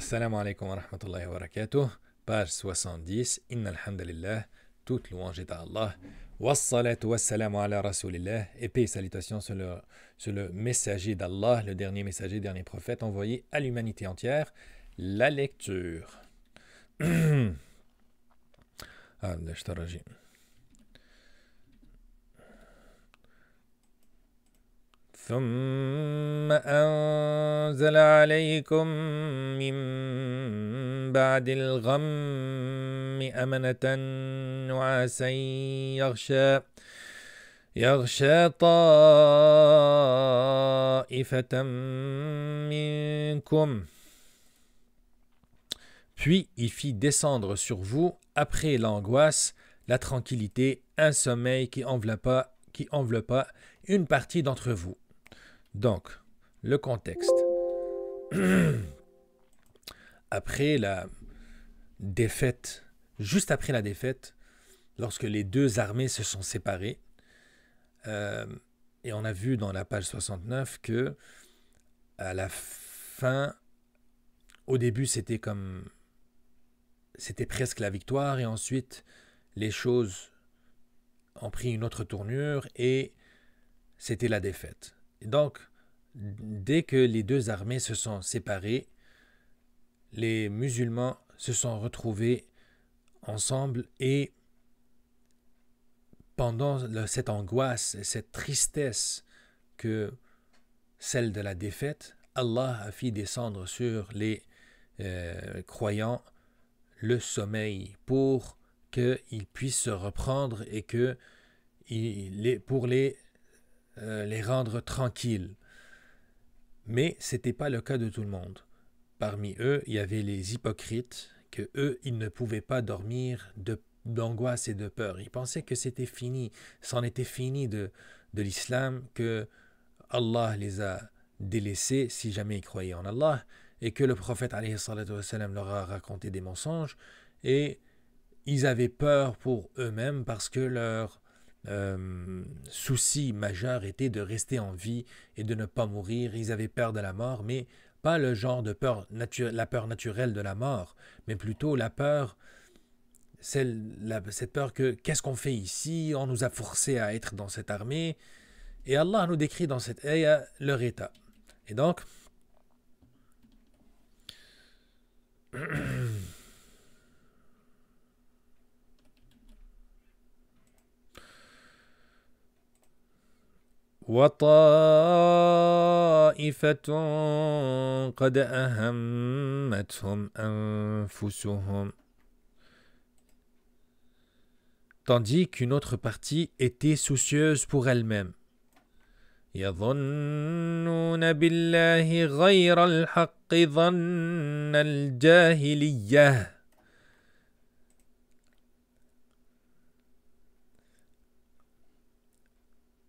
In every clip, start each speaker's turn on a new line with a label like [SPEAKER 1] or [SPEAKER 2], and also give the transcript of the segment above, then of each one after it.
[SPEAKER 1] Salam alaikum wa rahmatullahi wa barakatuh. Page 70. Inna alhamdulillah. Toute louange est à Allah. Wassalat wassalam ala rasulillah. Et paix et salutations sur le, sur le messager d'Allah, le dernier messager, dernier prophète envoyé à l'humanité entière. La lecture. ah, Puis il fit descendre sur vous, après l'angoisse, la tranquillité, un sommeil qui qui enveloppa une partie d'entre vous. Donc, le contexte. après la défaite, juste après la défaite, lorsque les deux armées se sont séparées, euh, et on a vu dans la page 69 que à la fin, au début c'était comme c'était presque la victoire, et ensuite les choses ont pris une autre tournure et c'était la défaite donc, dès que les deux armées se sont séparées, les musulmans se sont retrouvés ensemble et pendant cette angoisse, cette tristesse que celle de la défaite, Allah a fait descendre sur les euh, croyants le sommeil pour qu'ils puissent se reprendre et que il, pour les euh, les rendre tranquilles. Mais ce n'était pas le cas de tout le monde. Parmi eux, il y avait les hypocrites, que eux, ils ne pouvaient pas dormir de d'angoisse et de peur. Ils pensaient que c'était fini, c'en était fini de, de l'islam, que Allah les a délaissés si jamais ils croyaient en Allah, et que le prophète leur a raconté des mensonges, et ils avaient peur pour eux-mêmes parce que leur euh, souci majeur était de rester en vie et de ne pas mourir. Ils avaient peur de la mort, mais pas le genre de peur, la peur naturelle de la mort, mais plutôt la peur, celle, cette peur que qu'est-ce qu'on fait ici On nous a forcés à être dans cette armée. Et Allah nous décrit dans cette ayah leur état. Et donc. وطائفة قد أهمتهم أنفسهم tandis qu'une autre partie était soucieuse pour elle-même. Ils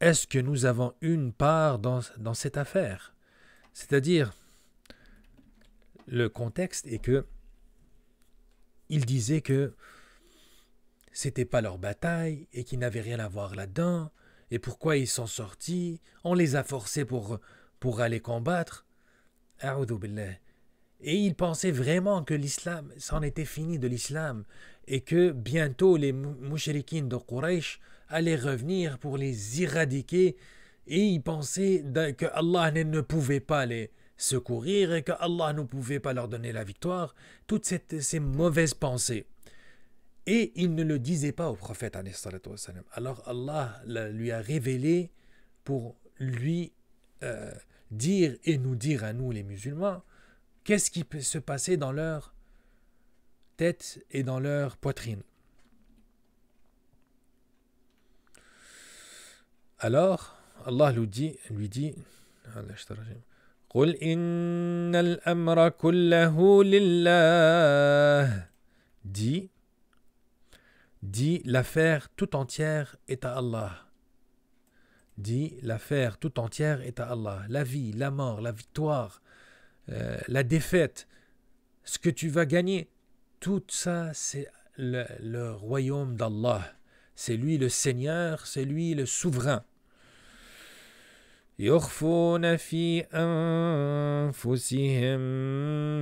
[SPEAKER 1] est-ce que nous avons une part dans, cette affaire C'est-à-dire, le contexte est que ils disaient que c'était pas leur bataille et qu'ils n'avaient rien à voir là-dedans, et pourquoi ils sont sortis, on les a forcés pour, pour aller combattre. Et ils pensaient vraiment que l'islam, s'en était fini de l'islam, et que bientôt les mouchérikines de allait revenir pour les éradiquer et ils pensaient que Allah ne pouvait pas les secourir et que Allah ne pouvait pas leur donner la victoire, toutes ces mauvaises pensées. Et il ne le disait pas au prophète. Alors Allah lui a révélé pour lui euh, dire et nous dire à nous les musulmans qu'est-ce qui peut se passer dans leur tête et dans leur poitrine. Alors, Allah lui dit, lui dit dit dit l'affaire tout entière est à Allah dit l'affaire tout entière est à Allah la vie la mort la victoire euh, la défaite ce que tu vas gagner tout ça c'est le royaume d'Allah c'est lui le Seigneur, c'est lui le souverain. يخفون في أنفسهم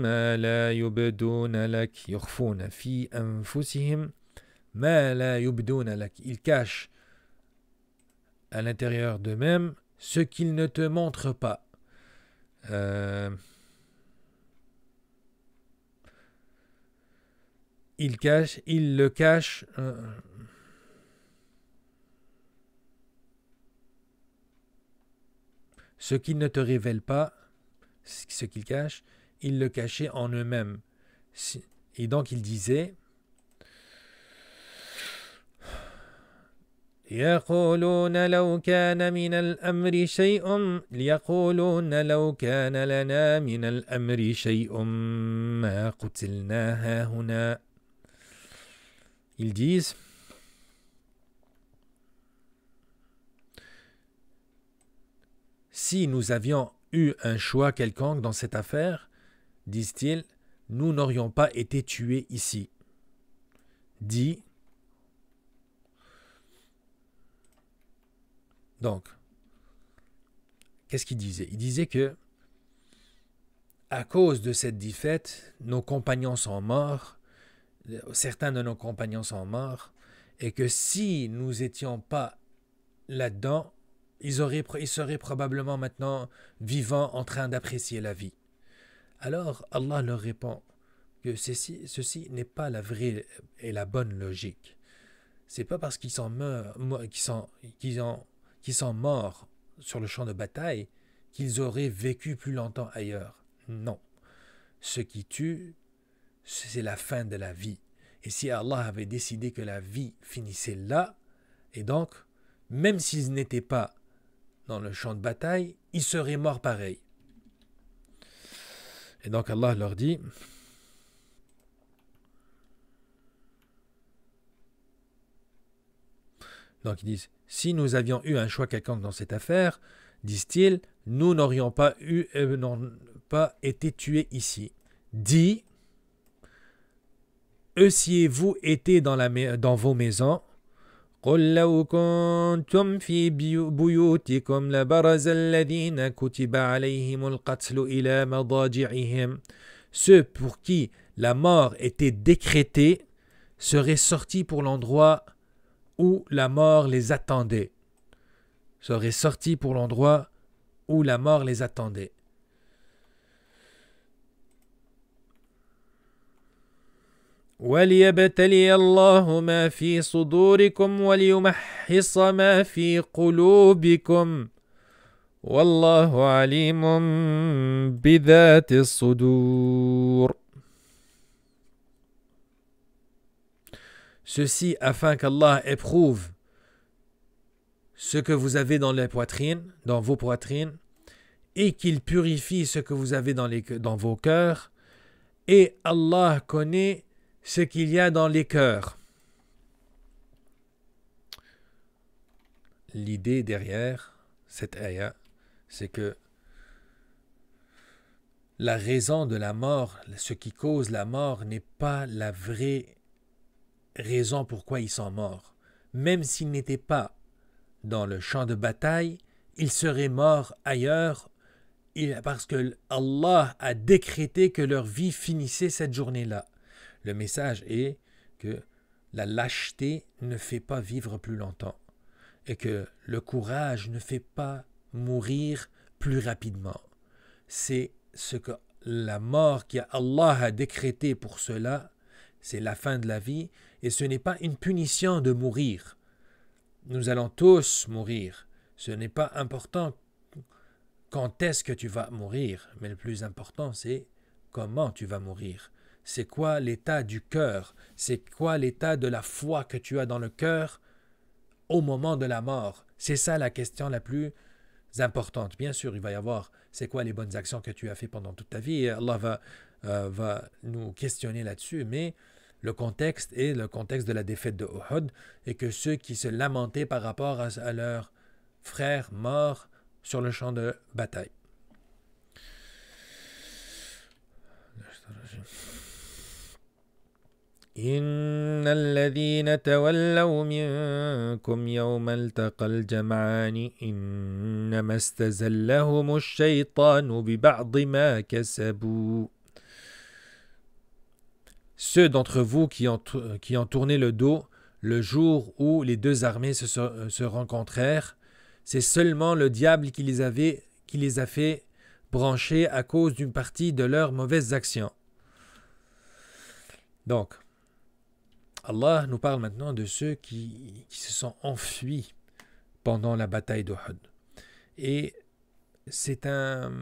[SPEAKER 1] ما لا يبدون لك يخفون في أنفسهم ما لا Ils cachent à l'intérieur d'eux-mêmes ce qu'il ne te montre pas. Euh, ils il le cache. Euh, » Ce qu'ils ne te révèlent pas, ce qu'ils cachent, ils le cachaient en eux-mêmes. Et donc il disait Ils disent Si nous avions eu un choix quelconque dans cette affaire, disent-ils, nous n'aurions pas été tués ici. Dit. Donc, qu'est-ce qu'il disait Il disait que, à cause de cette défaite, nos compagnons sont morts, certains de nos compagnons sont morts, et que si nous n'étions pas là-dedans, ils, auraient, ils seraient probablement maintenant vivants en train d'apprécier la vie. Alors Allah leur répond que ceci, ceci n'est pas la vraie et la bonne logique. C'est pas parce qu'ils sont, qu'ils sont morts sur le champ de bataille qu'ils auraient vécu plus longtemps ailleurs. Non. Ce qui tue, c'est la fin de la vie. Et si Allah avait décidé que la vie finissait là, et donc, même s'ils n'étaient pas dans le champ de bataille, ils seraient morts pareil. Et donc Allah leur dit Donc ils disent Si nous avions eu un choix quelconque dans cette affaire, disent-ils, nous n'aurions pas, eu, euh, pas été tués ici. Dis Eussiez-vous été dans, la, dans vos maisons قل لو كنتم في بيوتكم لبرز الذين كتب عليهم القتل مضاجعهم Ceux pour qui la mort était décrétée seraient sortis pour l'endroit où la mort les attendait. Seraient sortis pour l'endroit où la mort les attendait. Ceci afin qu'Allah éprouve ce que vous avez dans les poitrines, dans vos poitrines, et qu'il purifie ce que vous avez dans, les, dans vos cœurs. Et Allah connaît ce qu'il y a dans les cœurs. L'idée derrière cette ayah, c'est que la raison de la mort, ce qui cause la mort, n'est pas la vraie raison pourquoi ils sont morts. Même s'ils n'étaient pas dans le champ de bataille, ils seraient morts ailleurs parce que Allah a décrété que leur vie finissait cette journée-là. Le message est que la lâcheté ne fait pas vivre plus longtemps et que le courage ne fait pas mourir plus rapidement. C'est ce que la mort qui Allah a décrété pour cela, c'est la fin de la vie, et ce n'est pas une punition de mourir. Nous allons tous mourir. Ce n'est pas important quand est-ce que tu vas mourir, mais le plus important c'est comment tu vas mourir c'est quoi l'état du cœur, c'est quoi l'état de la foi que tu as dans le cœur au moment de la mort. C'est ça la question la plus importante. Bien sûr, il va y avoir c'est quoi les bonnes actions que tu as fait pendant toute ta vie. Et Allah va, euh, nous questionner là-dessus, mais le contexte est le contexte de la défaite de Uhud et que ceux qui se lamentaient par rapport à, à leurs frères morts sur le champ de bataille. Ceux d'entre vous qui ont, qui ont tourné le dos le jour où les deux armées se, rencontrèrent, c'est seulement le diable qui les, avait, qui les a fait brancher à cause d'une partie de leurs mauvaises actions. Donc, Allah nous parle maintenant de ceux qui, se sont enfuis pendant la bataille d'Ohud. Et c'est un,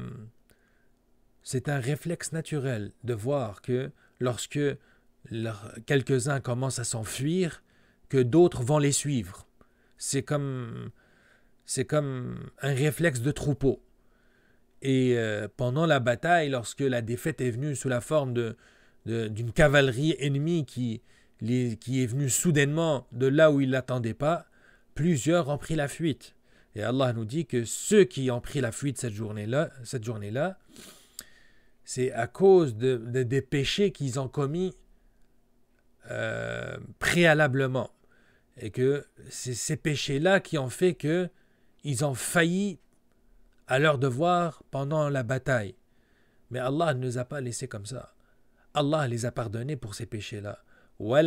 [SPEAKER 1] c'est un réflexe naturel de voir que lorsque quelques-uns commencent à s'enfuir, que d'autres vont les suivre. C'est comme, c'est comme un réflexe de troupeau. Et euh, pendant la bataille, lorsque la défaite est venue sous la forme de, d'une cavalerie ennemie qui, qui est venu soudainement de là où il ne pas, plusieurs ont pris la fuite. Et Allah nous dit que ceux qui ont pris la fuite cette journée-là, cette journée-là, c'est à cause de, des péchés qu'ils ont commis euh, préalablement. Et que c'est ces péchés-là qui ont fait que ils ont failli à leur devoir pendant la bataille. Mais Allah ne les a pas laissés comme ça. Allah les a pardonnés pour ces péchés-là. Mais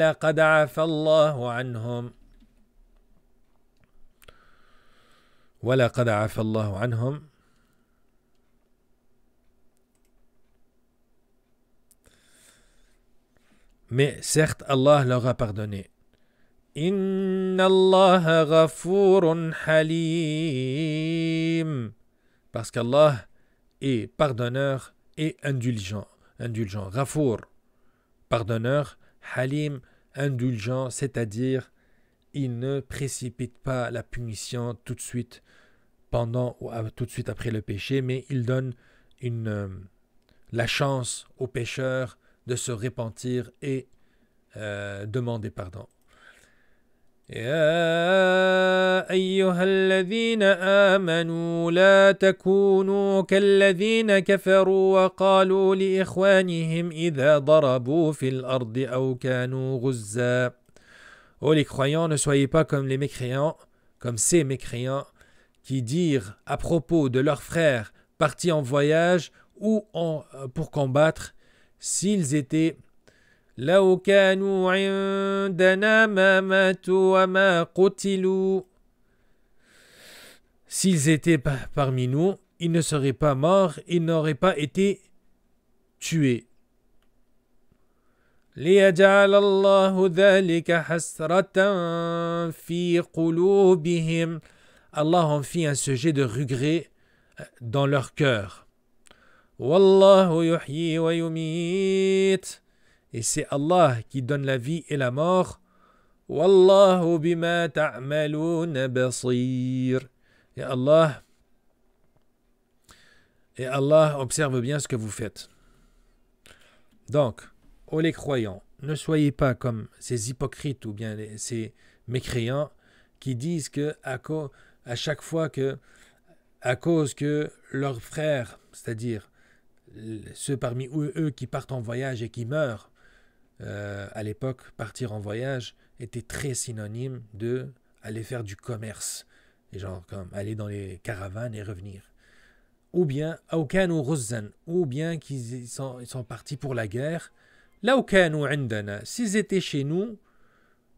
[SPEAKER 1] certes, Allah leur a pardonné. Inna Allah halim. Parce qu'Allah est pardonneur et indulgent. Indulgent. rafour, Pardonneur Halim, indulgent, c'est-à-dire il ne précipite pas la punition tout de suite pendant ou tout de suite après le péché, mais il donne une, euh, la chance aux pécheur de se repentir et euh, demander pardon. Oh les croyants, ne soyez pas comme les mécréants, comme ces mécréants, qui dirent à propos de leurs frères partis en voyage ou en, pour combattre, s'ils étaient لو كانوا عندنا S'ils étaient parmi nous, ils ne seraient pas morts, ils n'auraient pas été tués. Allah en fit un sujet de regret euh, dans leur cœur. Et c'est Allah qui donne la vie et la mort. Wallahu bima ta'maluna basir. Et Allah, et Allah observe bien ce que vous faites. Donc, ô les croyants, ne soyez pas comme ces hypocrites ou bien ces mécréants qui disent que à, chaque fois que, à cause que leurs frères, c'est-à-dire ceux parmi eux qui partent en voyage et qui meurent, euh, à l'époque, partir en voyage était très synonyme de aller faire du commerce, Les gens, comme aller dans les caravanes et revenir. Ou bien, ou bien qu'ils sont, partis pour la guerre. ou S'ils étaient chez nous,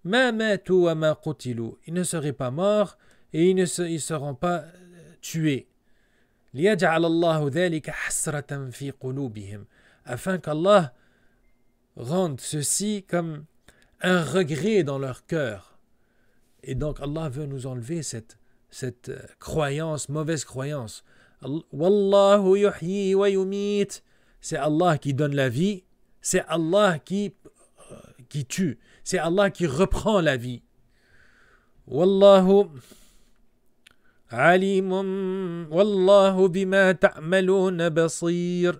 [SPEAKER 1] ils ne seraient pas morts et ils ne seront pas euh, tués. Afin qu'Allah rendent ceci comme un regret dans leur cœur. Et donc Allah veut nous enlever cette, cette euh, croyance, mauvaise croyance. Wallahu wa yumit. C'est Allah qui donne la vie, c'est Allah qui, euh, qui tue, c'est Allah qui reprend la vie. Wallahu wallahu bima ta'maluna basir.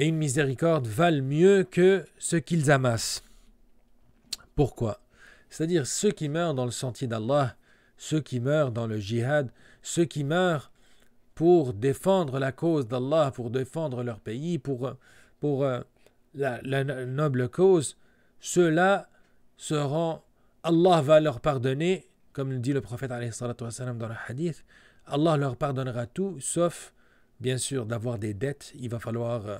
[SPEAKER 1] et une miséricorde valent mieux que ce qu'ils amassent. Pourquoi C'est-à-dire ceux qui meurent dans le sentier d'Allah, ceux qui meurent dans le jihad, ceux qui meurent pour défendre la cause d'Allah, pour défendre leur pays, pour, pour euh, la, noble cause, ceux-là seront, Allah va leur pardonner, comme le dit le prophète dans le hadith, Allah leur pardonnera tout, sauf, bien sûr, d'avoir des dettes, il va falloir... Euh,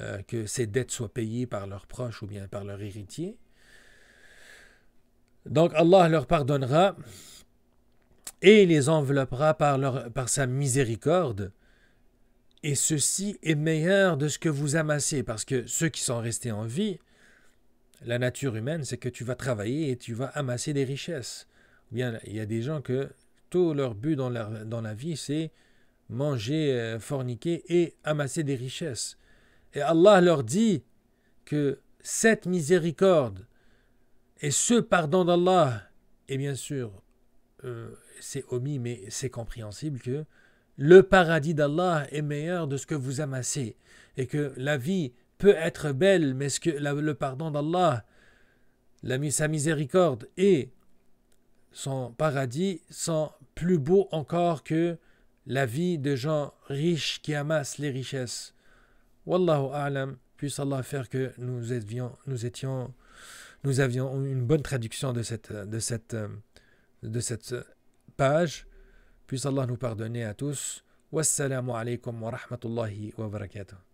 [SPEAKER 1] euh, que ces dettes soient payées par leurs proches ou bien par leurs héritiers. Donc Allah leur pardonnera et les enveloppera par, leur, par sa miséricorde. Et ceci est meilleur de ce que vous amassez, parce que ceux qui sont restés en vie, la nature humaine, c'est que tu vas travailler et tu vas amasser des richesses. Bien, il y a des gens que tout leur but dans la, dans la vie, c'est manger, euh, forniquer et amasser des richesses. Et Allah leur dit que cette miséricorde et ce pardon d'Allah, et bien sûr, euh, c'est omis, mais c'est compréhensible que le paradis d'Allah est meilleur de ce que vous amassez, et que la vie peut être belle, mais ce que le pardon d'Allah, sa miséricorde et son paradis sont plus beaux encore que la vie de gens riches qui amassent les richesses. Wallahu a'lam, puisse Allah faire que nous étions, nous étions, nous avions une bonne traduction de cette, de cette, de cette page. Puisse Allah nous pardonner à tous. Wassalamu alaikum wa rahmatullahi wa barakatuh.